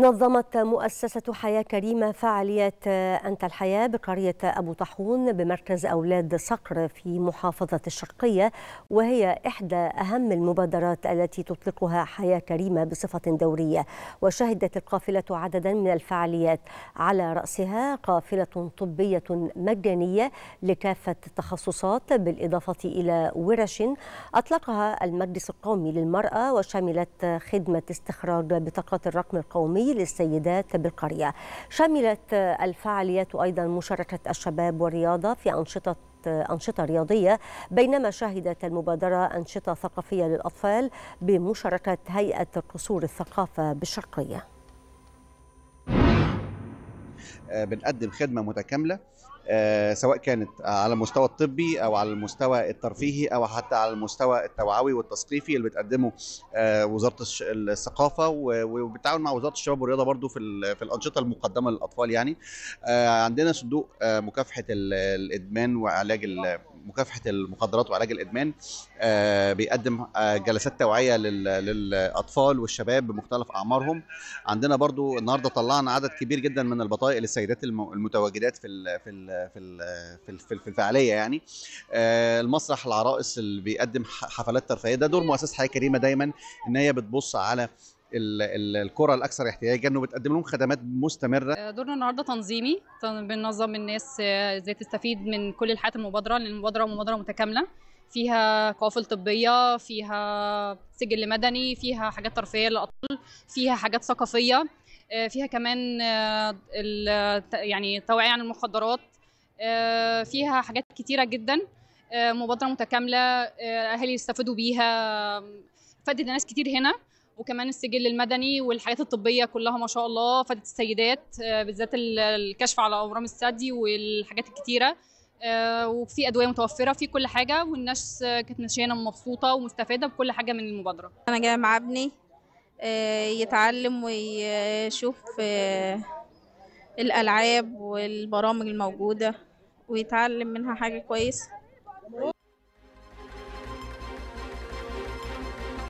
نظمت مؤسسة حياة كريمة فعاليات أنت الحياة بقرية أبو طاحون بمركز أولاد صقر في محافظة الشرقية وهي إحدى أهم المبادرات التي تطلقها حياة كريمة بصفة دورية وشهدت القافلة عددا من الفعاليات على رأسها قافلة طبية مجانية لكافة التخصصات بالإضافة إلى ورش أطلقها المجلس القومي للمرأة وشملت خدمة استخراج بطاقات الرقم القومي تمثيل السيدات بالقرية شملت الفعاليات أيضا مشاركة الشباب والرياضة في أنشطة أنشطة رياضية بينما شهدت المبادرة أنشطة ثقافية للأطفال بمشاركة هيئة قصور الثقافة بالشرقية آه، بنقدم خدمة متكاملة آه، سواء كانت على المستوى الطبي او على المستوى الترفيهي او حتى على المستوى التوعوي والتثقيفي اللي بتقدمه آه، وزاره الثقافه وبالتعاون مع وزاره الشباب والرياضه برضو في في الانشطه المقدمه للاطفال يعني آه، عندنا صندوق مكافحه الادمان وعلاج مكافحه المخدرات وعلاج الادمان بيقدم جلسات توعيه للاطفال والشباب بمختلف اعمارهم عندنا برضو النهارده طلعنا عدد كبير جدا من البطائق للسيدات المتواجدات في في في في, في الفعاليه يعني آه، المسرح العرائس اللي بيقدم حفلات ترفيهيه ده دور مؤسسه حياه كريمه دايما ان هي بتبص على الكره الاكثر احتياجا وبتقدم لهم خدمات مستمره آه، دورنا النهارده تنظيمي بننظم الناس آه، ازاي تستفيد من كل الحاجات المبادره لان المبادره مبادره متكامله فيها قوافل طبيه فيها سجل مدني فيها حاجات ترفيهيه للاطفال فيها حاجات ثقافيه آه، فيها كمان آه، يعني توعيه عن المخدرات آه، فيها حاجات كتيره جدا مبادره متكامله الاهالي يستفادوا بيها فادت ناس كتير هنا وكمان السجل المدني والحاجات الطبيه كلها ما شاء الله فادت السيدات بالذات الكشف على اورام الثدي والحاجات الكتيره وفي ادويه متوفره في كل حاجه والناس كانت مشيانه مبسوطه ومستفاده بكل حاجه من المبادره انا جايه مع ابني آه، يتعلم ويشوف آه، الألعاب والبرامج الموجودة ويتعلم منها حاجة كويسة